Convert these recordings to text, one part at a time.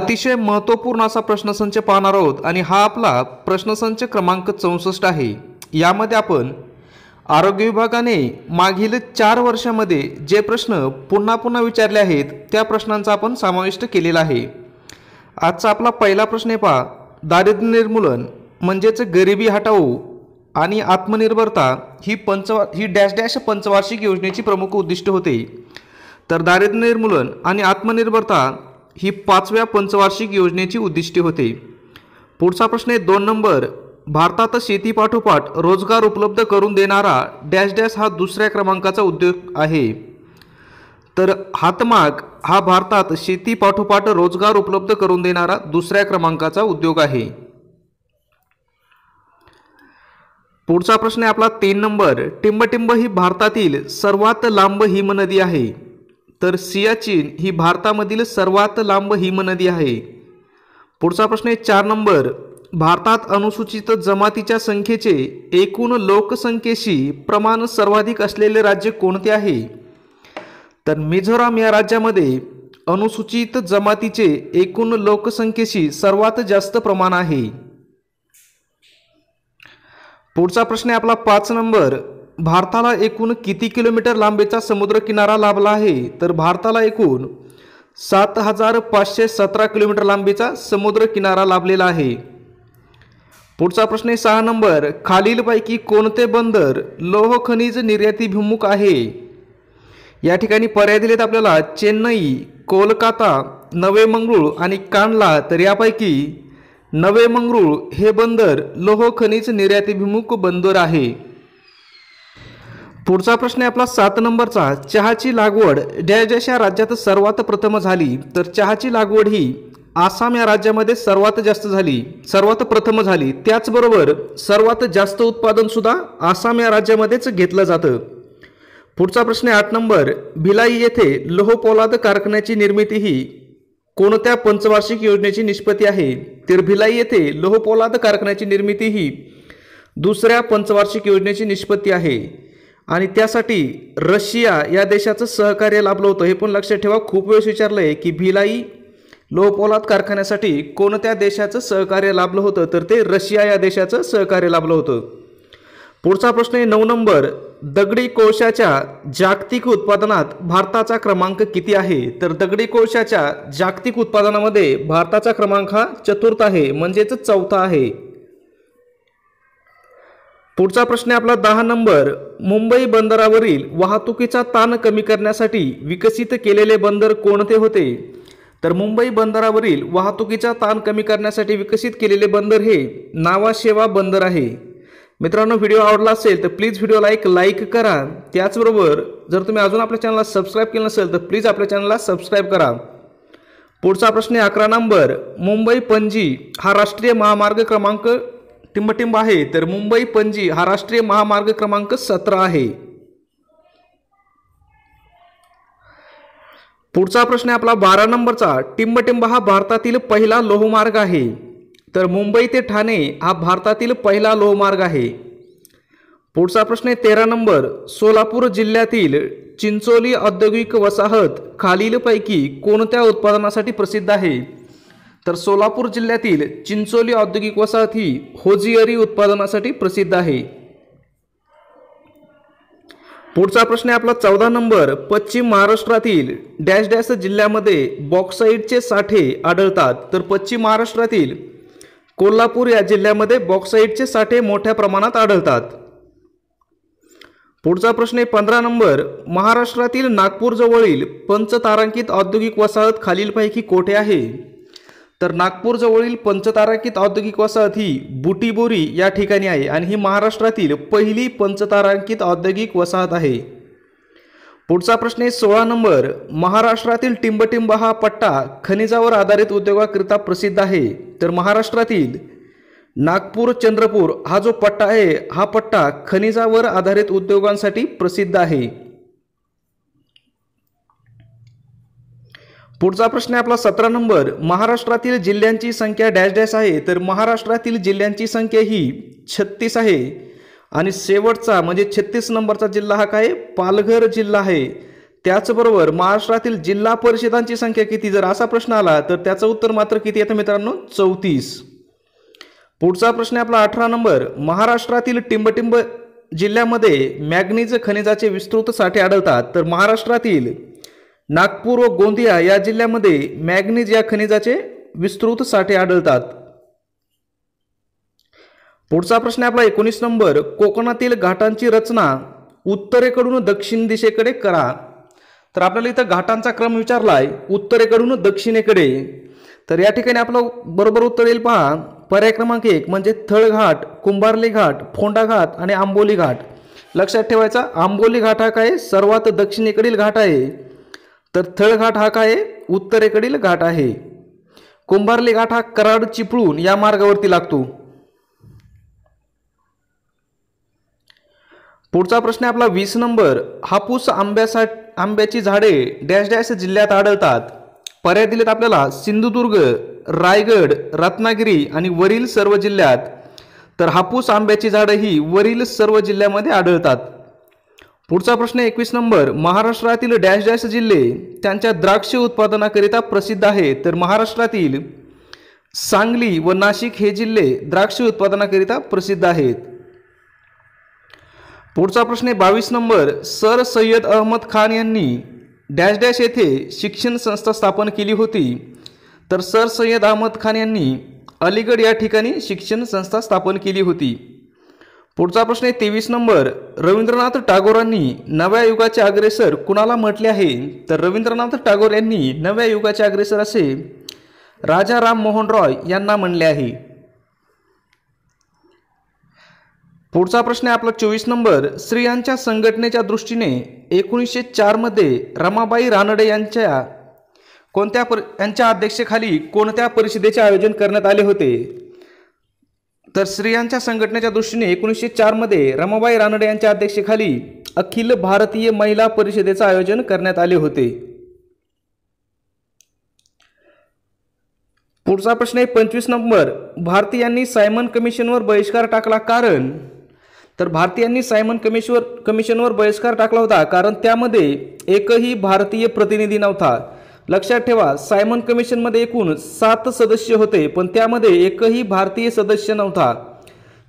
अतिशय महत्त्वपूर्ण असा प्रश्नसंच पाहणार आहोत आणि हा आपला प्रश्नसंच क्रमांक चौसष्ट आहे यामध्ये आपण आरोग्य विभागाने मागील चार वर्षामध्ये जे प्रश्न पुन्हा पुन्हा विचारले आहेत त्या प्रश्नांचा आपण समाविष्ट केलेला आहे आजचा आपला पहिला प्रश्न आहे पहा दारिद्र्य निर्मूलन म्हणजेच गरिबी हटाओ आणि आत्मनिर्भरता ही पंचवा ही डॅश डॅश पंचवार्षिक योजनेची प्रमुख उद्दिष्ट होते तर दारिद्र्य निर्मूलन आणि आत्मनिर्भरता ही पाचव्या पंचवार्षिक योजनेची उद्दिष्टे होते पुढचा प्रश्न आहे दोन नंबर भारतात शेतीपाठोपाठ रोजगार उपलब्ध करून देणारा डॅश डॅश हा दुसऱ्या क्रमांकाचा उद्योग आहे तर हातमाग हा भारतात शेतीपाठोपाठ रोजगार उपलब्ध करून देणारा दुसऱ्या क्रमांकाचा उद्योग आहे पुढचा प्रश्न आहे आपला तीन नंबर टिंबटिंब ही भारतातील सर्वात लांब हिमनदी आहे तर सियाचीन ही भारतामधील सर्वात लांब हिमनदी आहे पुढचा प्रश्न आहे चार नंबर भारतात अनुसूचित जमातीच्या संख्येचे एकूण लोकसंख्येशी प्रमाण सर्वाधिक असलेले राज्य कोणते आहे तर मिझोराम या राज्यामध्ये अनुसूचित जमातीचे एकूण लोकसंख्येशी सर्वात जास्त प्रमाण आहे पुढचा प्रश्न आहे आपला पाच नंबर भारताला एकूण किती किलोमीटर लांबीचा समुद्रकिनारा लाभला आहे तर भारताला एकूण सात हजार पाचशे सतरा किलोमीटर लांबीचा समुद्रकिनारा लाभलेला आहे पुढचा प्रश्न आहे सहा नंबर खालीलपैकी कोणते बंदर लोह खनिज निर्यातीभिमुख आहे या ठिकाणी पर्याय दिलेत आपल्याला चेन्नई कोलकाता नवे मंगरूळ आणि कानला तर यापैकी नवे मंगळूर हे बंदर लोह खनिज निर्यातीभिमुख बंदर आहे पुढचा प्रश्न आहे आपला सात नंबरचा चहाची लागवड ज्या ज्याशा राज्यात सर्वात प्रथम झाली तर चहाची लागवड ही आसाम या राज्यामध्ये सर्वात जास्त झाली सर्वात प्रथम झाली त्याचबरोबर सर्वात जास्त उत्पादन सुद्धा आसाम या राज्यामध्येच घेतलं जातं पुढचा प्रश्न आहे आठ नंबर भिलाई येथे लोहपोलाद कारखान्याची निर्मिती ही कोणत्या पंचवार्षिक योजनेची निष्पत्ती आहे तर भिलाई येथे लोहपोलाद कारखान्याची निर्मिती ही दुसऱ्या पंचवार्षिक योजनेची निष्पत्ती आहे आणि त्यासाठी रशिया या देशाचं सहकार्य लाभलं होतं हे पण लक्षात ठेवा खूप वेळेस विचारलं आहे की भिलाई लोहपोलाद कारखान्यासाठी कोणत्या देशाचं सहकार्य लाभलं होतं तर ते रशिया या देशाचं सहकार्य लाभलं होतं पुढचा प्रश्न आहे नऊ नंबर दगडी कोळशाच्या जागतिक उत्पादनात भारताचा क्रमांक किती आहे तर दगडी कोळशाच्या जागतिक उत्पादनामध्ये भारताचा क्रमांक हा चतुर्थ आहे म्हणजेच चौथा आहे पुढचा प्रश्न आहे आपला दहा नंबर मुंबई बंदरावरील वाहतुकीचा ताण कमी करण्यासाठी विकसित केलेले बंदर कोणते होते तर मुंबई बंदरावरील वाहतुकीचा ताण कमी करण्यासाठी विकसित केलेले बंदर हे नावाशेवा बंदर आहे मित्रांनो व्हिडिओ आवडला असेल तर प्लीज व्हिडिओला एक लाईक करा त्याचबरोबर जर तुम्ही अजून आपल्या चॅनलला सबस्क्राईब केलं नसेल तर प्लीज आपल्या चॅनलला सबस्क्राईब करा पुढचा प्रश्न आहे अकरा नंबर मुंबई पणजी हा राष्ट्रीय महामार्ग क्रमांक टिंबटिंब आहे तर मुंबई पणजी हा राष्ट्रीय महामार्ग क्रमांक सतरा आहे पुढचा प्रश्न आहे आपला बारा नंबरचा टिंबटिंब हा भारतातील पहिला लोहमार्ग आहे तर मुंबई ते ठाणे हा भारतातील पहिला लोहमार्ग आहे पुढचा प्रश्न आहे तेरा नंबर सोलापूर जिल्ह्यातील चिंचोली औद्योगिक वसाहत खालीलपैकी कोणत्या उत्पादनासाठी प्रसिद्ध आहे तर सोलापूर जिल्ह्यातील चिंचोली औद्योगिक वसाहत ही होजिअरी उत्पादनासाठी प्रसिद्ध आहे पुढचा प्रश्न आहे आपला चौदा नंबर पश्चिम महाराष्ट्रातील डॅश डॅश जिल्ह्यामध्ये बॉक्साईटचे साठे आढळतात तर पश्चिम महाराष्ट्रातील कोल्हापूर या जिल्ह्यामध्ये बॉक्साईटचे साठे मोठ्या प्रमाणात आढळतात पुढचा प्रश्न आहे पंधरा नंबर महाराष्ट्रातील नागपूरजवळील पंचतारांकित औद्योगिक वसाहत खालीलपैकी कोठे आहे तर नागपूरजवळील पंचतारांकित औद्योगिक वसाहत ही बुटीबोरी या ठिकाणी आहे आणि ही महाराष्ट्रातील पहिली पंचतारांकित औद्योगिक वसाहत आहे पुढचा प्रश्न आहे सोळा नंबर महाराष्ट्रातील टिंबटिंब हा पट्टा खनिजावर आधारित उद्योगाकरिता प्रसिद्ध आहे तर महाराष्ट्रातील नागपूर चंद्रपूर हा जो पट्टा आहे हा पट्टा खनिजावर आधारित उद्योगांसाठी प्रसिद्ध आहे पुढचा प्रश्न आहे आपला सतरा नंबर महाराष्ट्रातील जिल्ह्यांची संख्या डॅश डॅश आहे तर महाराष्ट्रातील जिल्ह्यांची संख्या ही छत्तीस आहे आणि शेवटचा म्हणजे छत्तीस नंबरचा जिल्हा हा काय पालघर जिल्हा आहे त्याचबरोबर महाराष्ट्रातील जिल्हा परिषदांची संख्या किती जर असा प्रश्न आला तर त्याचं उत्तर मात्र किती येतं मित्रांनो चौतीस पुढचा प्रश्न आपला अठरा नंबर महाराष्ट्रातील टिंबटिंब जिल्ह्यामध्ये मॅग्नीज खनिजाचे विस्तृत साठे आढळतात तर महाराष्ट्रातील नागपूर व गोंदिया या जिल्ह्यामध्ये मॅग्नीज या खनिजाचे विस्तृत साठे आढळतात पुढचा प्रश्न आपला एकोणीस नंबर कोकणातील घाटांची रचना उत्तरेकडून दक्षिण दिशेकडे करा तर आपल्याला इथं घाटांचा क्रम विचारलाय उत्तरेकडून दक्षिणेकडे तर या ठिकाणी आपलं बरोबर उत्तर येईल पहा पर्याय क्रमांक एक म्हणजे थळघाट कुंभारली घाट फोंडा घाट आणि आंबोली घाट लक्षात ठेवायचा आंबोली घाट हा काय सर्वात दक्षिणेकडील घाट आहे तर थळघाट हा काय उत्तरेकडील घाट आहे कुंभारली घाट हा कराड चिपळून या मार्गावरती लागतो पुढचा प्रश्न आपला वीस नंबर हापूस आंब्यासा आंब्याची झाडे डॅश डॅश जिल्ह्यात आढळतात पर्याय दिलेत आपल्याला सिंधुदुर्ग रायगड रत्नागिरी आणि वरील सर्व जिल्ह्यात तर हापूस आंब्याची झाडं ही वरील सर्व जिल्ह्यामध्ये आढळतात पुढचा प्रश्न एकवीस नंबर महाराष्ट्रातील डॅश डॅश जिल्हे त्यांच्या द्राक्ष उत्पादनाकरिता प्रसिद्ध आहेत तर महाराष्ट्रातील सांगली व नाशिक हे जिल्हे द्राक्ष उत्पादनाकरिता प्रसिद्ध आहेत पुढचा प्रश्न आहे बावीस नंबर सर सय्यद अहमद खान यांनी डॅश डॅश येथे शिक्षण संस्था स्थापन केली होती तर सर सय्यद अहमद खान यांनी अलीगड या ठिकाणी शिक्षण संस्था स्थापन केली होती पुढचा प्रश्न आहे तेवीस नंबर रवींद्रनाथ टागोरांनी नव्या युगाचे अग्रेसर कुणाला म्हटले आहे तर रवींद्रनाथ टागोर यांनी नव्या युगाचे अग्रेसर असे राजा राम मोहन रॉय यांना म्हणले आहे पुढचा प्रश्न आहे आपला चोवीस नंबर स्त्रियांच्या संघटनेच्या दृष्टीने एकोणीसशे चारमध्ये रमाबाई रानडे यांच्या कोणत्या पर यांच्या अध्यक्षेखाली कोणत्या परिषदेचे आयोजन करण्यात आले होते तर स्त्रियांच्या संघटनेच्या दृष्टीने एकोणीसशे चारमध्ये रमाबाई रानडे यांच्या अध्यक्षेखाली अखिल भारतीय महिला परिषदेचं आयोजन करण्यात आले होते पुढचा प्रश्न आहे पंचवीस नंबर भारतीयांनी सायमन कमिशनवर बहिष्कार टाकला कारण तर भारतीयांनी सायमन कमिशवर कमिशनवर बहिष्कार टाकला होता कारण त्यामध्ये एकही भारतीय प्रतिनिधी नव्हता लक्षात ठेवा सायमन कमिशनमध्ये एकूण सात सदस्य होते पण त्यामध्ये एकही भारतीय सदस्य नव्हता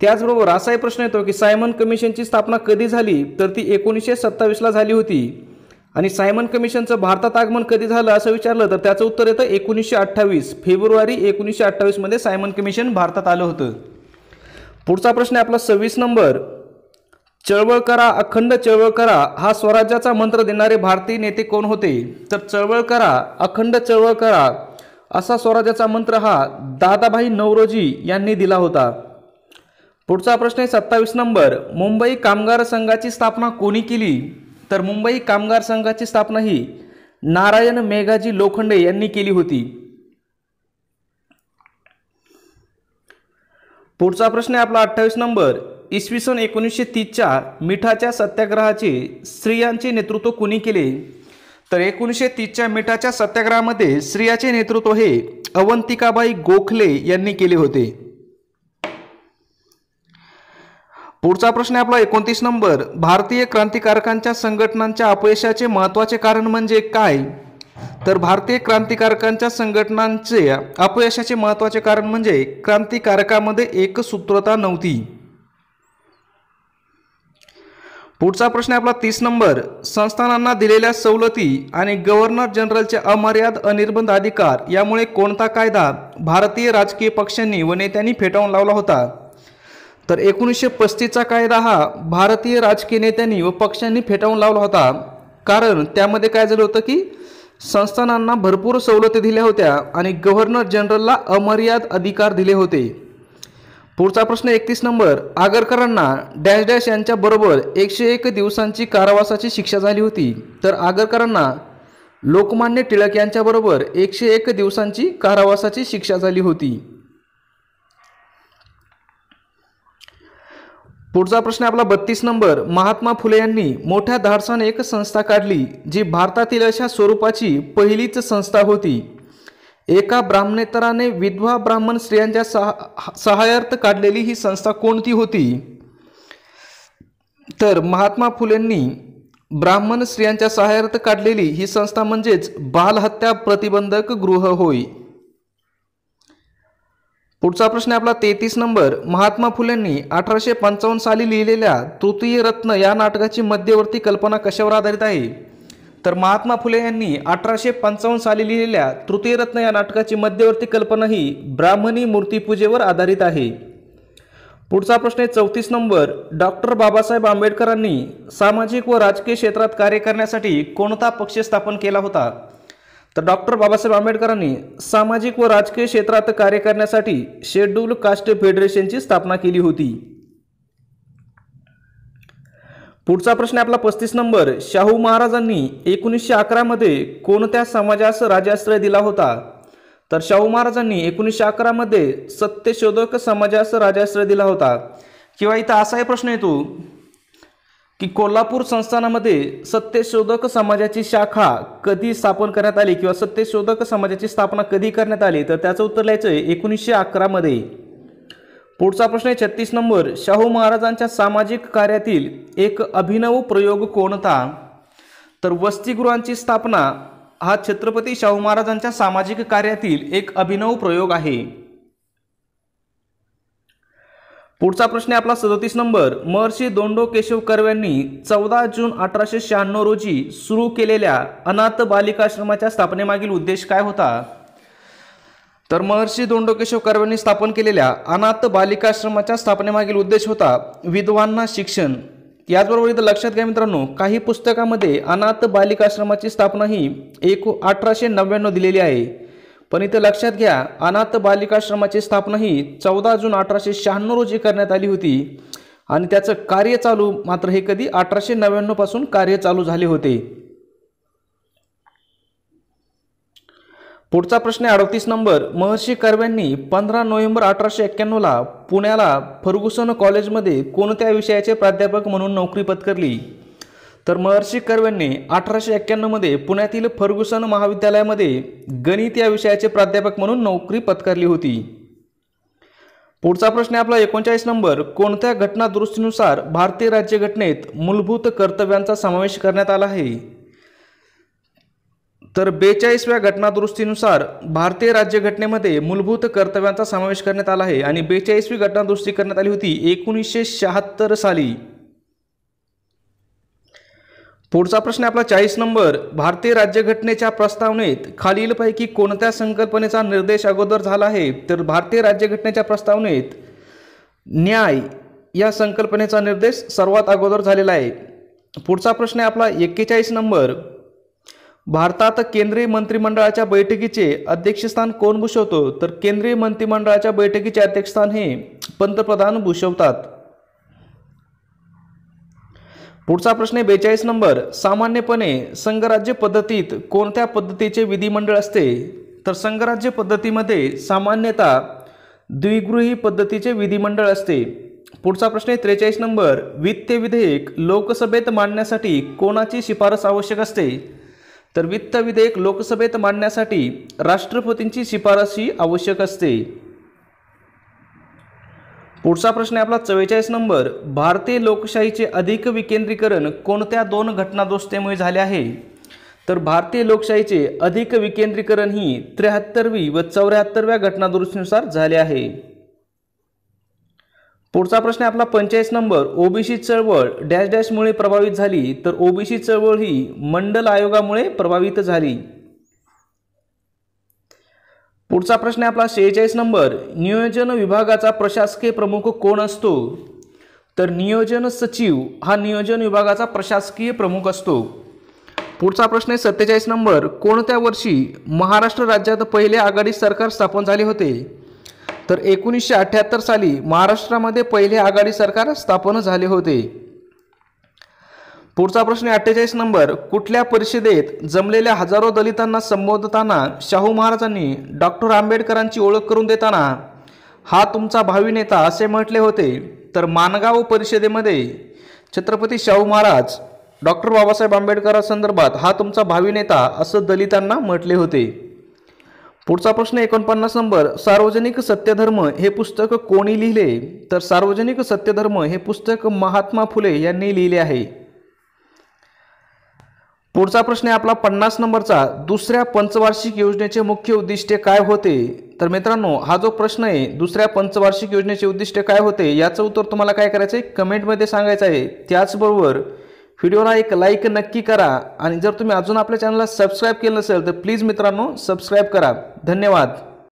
त्याचबरोबर असाही प्रश्न येतो की सायमन कमिशनची स्थापना कधी झाली तर ती एकोणीसशे सत्तावीसला झाली होती आणि सायमन कमिशनचं भारतात आगमन कधी झालं असं विचारलं तर त्याचं उत्तर येतं एकोणीसशे अठ्ठावीस फेब्रुवारी एकोणीसशे अठ्ठावीसमध्ये सायमन कमिशन भारतात आलं होतं पुढचा प्रश्न आहे आपला सव्वीस नंबर चळवळ करा अखंड चळवळ करा हा स्वराज्याचा मंत्र देणारे भारतीय नेते कोण होते तर चळवळ करा अखंड चळवळ करा असा स्वराज्याचा मंत्र हा दादाभाई नवरोजी यांनी दिला होता पुढचा प्रश्न आहे सत्तावीस नंबर मुंबई कामगार संघाची स्थापना कोणी केली तर मुंबई कामगार संघाची स्थापना ही नारायण मेघाजी लोखंडे यांनी केली होती पुढचा प्रश्न आहे आपला अठ्ठावीस नंबर इसवी सन एकोणीसशे तीसच्या मिठाच्या सत्याग्रहाचे स्त्रियांचे नेतृत्व कुणी केले तर एकोणीसशे तीसच्या मिठाच्या सत्याग्रहामध्ये स्त्रियाचे नेतृत्व हे अवंतिकाबाई गोखले यांनी केले होते पुढचा प्रश्न आहे आपला एकोणतीस नंबर भारतीय क्रांतिकारकांच्या संघटनांच्या अपयशाचे महत्त्वाचे कारण म्हणजे काय तर भारतीय क्रांतिकारकांच्या संघटनांचे अपयशाचे महत्त्वाचे कारण म्हणजे क्रांतिकारकामध्ये एकसूत्रता नव्हती पुढचा प्रश्न आपला तीस नंबर संस्थानांना दिलेल्या सवलती आणि गव्हर्नर जनरलचे अमर्याद अनिर्बंध अधिकार यामुळे कोणता कायदा भारतीय राजकीय पक्षांनी व नेत्यांनी फेटाळून लावला होता तर एकोणीसशे पस्तीसचा कायदा हा भारतीय राजकीय नेत्यांनी व पक्षांनी फेटाळून लावला होता कारण त्यामध्ये काय झालं होतं की संस्थानांना भरपूर सवलती दिल्या होत्या आणि गव्हर्नर जनरलला अमर्याद अधिकार दिले होते पुढचा प्रश्न एकतीस नंबर आगरकरांना डॅश डॅश यांच्याबरोबर एकशे एक दिवसांची कारावासाची शिक्षा झाली होती तर आगरकरांना लोकमान्य टिळक यांच्याबरोबर एकशे एक दिवसांची कारावासाची शिक्षा झाली होती पुढचा प्रश्न आपला बत्तीस नंबर महात्मा फुले यांनी मोठ्या धाडसाने एक संस्था काढली जी भारतातील अशा स्वरूपाची पहिलीच संस्था होती एका ब्राह्मणेतराने विधवा ब्राह्मण स्त्रियांच्या सहा सहाय्यार्थ काढलेली ही संस्था कोणती होती तर महात्मा फुलेंनी ब्राह्मण स्त्रियांच्या सहाय्यार्थ काढलेली ही संस्था म्हणजेच बालहत्या प्रतिबंधक गृह होय पुढचा प्रश्न आपला तेहतीस नंबर महात्मा फुलेंनी अठराशे साली लिहिलेल्या तृतीय रत्न या नाटकाची मध्यवर्ती कल्पना कशावर आधारित आहे तर महात्मा फुले यांनी अठराशे पंचावन्न साली लिहिलेल्या तृतीयरत्न या नाटकाची मध्यवर्ती कल्पना ही ब्राह्मणी मूर्तीपूजेवर आधारित आहे पुढचा प्रश्न आहे चौतीस नंबर डॉक्टर बाबासाहेब आंबेडकरांनी सामाजिक व राजकीय क्षेत्रात कार्य करण्यासाठी कोणता पक्ष स्थापन केला होता तर डॉक्टर बाबासाहेब आंबेडकरांनी सामाजिक व राजकीय क्षेत्रात कार्य करण्यासाठी शेड्यूल कास्ट फेडरेशनची स्थापना केली होती पुढचा प्रश्न आपला पस्तीस नंबर शाहू महाराजांनी एकोणीसशे अकरामध्ये कोणत्या समाजास राजाश्रय दिला होता तर शाहू महाराजांनी एकोणीसशे अकरामध्ये सत्यशोधक समाजास राजाश्रय दिला होता किंवा इथं असाही प्रश्न येतो की कोल्हापूर संस्थानामध्ये सत्यशोधक समाजाची शाखा कधी स्थापन करण्यात आली किंवा सत्यशोधक समाजाची स्थापना कधी करण्यात आली तर त्याचं उत्तर लिहायचं आहे एकोणीसशे अकरामध्ये पुढचा प्रश्न आहे छत्तीस नंबर शाहू महाराजांच्या सामाजिक कार्यातील एक अभिनव प्रयोग कोणता तर वसतिगृहांची स्थापना हा छत्रपती शाहू महाराजांच्या सामाजिक कार्यातील एक अभिनव प्रयोग आहे पुढचा प्रश्न आहे आपला सदतीस नंबर महर्षी दोंडो केशव कर्व्यांनी चौदा जून अठराशे शहाण्णव रोजी सुरू केलेल्या अनाथ बालिकाश्रमाच्या स्थापनेमागील उद्देश काय होता तर महर्षी दोंडोकेशव कर्व्यांनी स्थापन केलेल्या अनाथ बालिकाश्रमाच्या स्थापनेमागील उद्देश होता विधवांना शिक्षण याचबरोबर इथं लक्षात घ्या मित्रांनो काही पुस्तकामध्ये अनाथ बालिकाश्रमाची स्थापना ही एक अठराशे नव्याण्णव दिलेली आहे पण इथं लक्षात घ्या अनाथ बालिकाश्रमाची स्थापना ही चौदा जून अठराशे शहाण्णव रोजी करण्यात आली होती आणि त्याचं कार्य चालू मात्र हे कधी अठराशे नव्याण्णवपासून कार्य चालू झाले होते पुढचा प्रश्न आहे अडतीस नंबर महर्षी कर्व्यांनी पंधरा नोव्हेंबर अठराशे एक्क्याण्णवला पुण्याला फर्गुसन कॉलेजमध्ये कोणत्या विषयाचे प्राध्यापक म्हणून नोकरी पत्करली तर महर्षी कर्व्यांनी अठराशे एक्क्याण्णवमध्ये पुण्यातील फर्गुसन महाविद्यालयामध्ये गणित या विषयाचे प्राध्यापक म्हणून नोकरी पत्करली होती पुढचा प्रश्न आपला एकोणचाळीस नंबर कोणत्या घटना दुरुस्तीनुसार भारतीय राज्यघटनेत मूलभूत कर्तव्यांचा समावेश करण्यात आला आहे तर बेचाळीसव्या घटनादुरुस्तीनुसार भारतीय राज्यघटनेमध्ये मूलभूत कर्तव्यांचा समावेश करण्यात आला आहे आणि बेचाळीसवी घटनादुरुस्ती करण्यात आली होती एकोणीसशे शहात्तर साली पुढचा प्रश्न आपला चाळीस नंबर भारतीय राज्यघटनेच्या प्रस्तावनेत खालीलपैकी कोणत्या संकल्पनेचा निर्देश अगोदर झाला आहे तर भारतीय राज्यघटनेच्या प्रस्तावनेत न्याय या संकल्पनेचा निर्देश सर्वात अगोदर झालेला आहे पुढचा प्रश्न आहे आपला एक्केचाळीस नंबर भारतात केंद्रीय मंत्रिमंडळाच्या बैठकीचे अध्यक्षस्थान कोण भूषवतो तर केंद्रीय मंत्रिमंडळाच्या बैठकीचे अध्यक्षस्थान हे पंतप्रधान भूषवतात पुढचा प्रश्न आहे बेचाळीस नंबर सामान्यपणे संघराज्य पद्धतीत कोणत्या पद्धतीचे विधिमंडळ असते तर संघराज्य पद्धतीमध्ये सामान्यतः द्विगृही पद्धतीचे विधिमंडळ असते पुढचा प्रश्न आहे त्रेचाळीस नंबर वित्त विधेयक लोकसभेत मांडण्यासाठी कोणाची शिफारस आवश्यक असते तर वित्त विधेयक लोकसभेत मांडण्यासाठी राष्ट्रपतींची शिफारशी आवश्यक असते पुढचा प्रश्न आहे आपला चव्वेचाळीस नंबर भारतीय लोकशाहीचे अधिक विकेंद्रीकरण कोणत्या दोन घटनादोस्तेमुळे झाले आहे तर भारतीय लोकशाहीचे अधिक विकेंद्रीकरण ही त्र्याहत्तरवी व चौऱ्याहत्तरव्या घटनादुरुस्तीनुसार झाले आहे पुढचा प्रश्न आहे आपला पंचेचाळीस नंबर ओबीसी चळवळ डॅश डॅशमुळे प्रभावित झाली तर ओबीसी चळवळ ही मंडल आयोगामुळे प्रभावित झाली पुढचा प्रश्न आहे आपला शेहेचाळीस नंबर नियोजन विभागाचा प्रशासकीय प्रमुख कोण असतो तर नियोजन सचिव हा नियोजन विभागाचा प्रशासकीय प्रमुख असतो पुढचा प्रश्न आहे सत्तेचाळीस नंबर कोणत्या वर्षी महाराष्ट्र राज्यात पहिले आघाडी सरकार स्थापन झाले होते तर एकोणीसशे अठ्ठ्याहत्तर साली महाराष्ट्रामध्ये पहिले आघाडी सरकार स्थापन झाले होते पुढचा प्रश्न अठ्ठेचाळीस नंबर कुठल्या परिषदेत जमलेल्या हजारो दलितांना संबोधताना शाहू महाराजांनी डॉक्टर आंबेडकरांची ओळख करून देताना हा तुमचा भावी नेता असे म्हटले होते तर मानगाव परिषदेमध्ये छत्रपती शाहू महाराज डॉक्टर बाबासाहेब आंबेडकरांसंदर्भात हा तुमचा भावी नेता असं दलितांना म्हटले होते पुढचा प्रश्न एकोणपन्नास नंबर सार्वजनिक सत्यधर्म हे पुस्तक कोणी लिहिले तर सार्वजनिक सत्यधर्म हे पुस्तक महात्मा फुले यांनी लिहिले आहे पुढचा प्रश्न आहे आपला पन्नास नंबरचा दुसऱ्या पंचवार्षिक योजनेचे मुख्य उद्दिष्ट काय होते तर मित्रांनो हा जो प्रश्न आहे दुसऱ्या पंचवार्षिक योजनेचे उद्दिष्ट काय होते याचं उत्तर तुम्हाला काय करायचं आहे कमेंटमध्ये सांगायचं आहे त्याचबरोबर व्हिडिओला एक लाईक नक्की करा आणि जर तुम्ही अजून आपल्या चॅनलला सबस्क्राईब केलं नसेल तर प्लीज मित्रांनो सबस्क्राईब करा धन्यवाद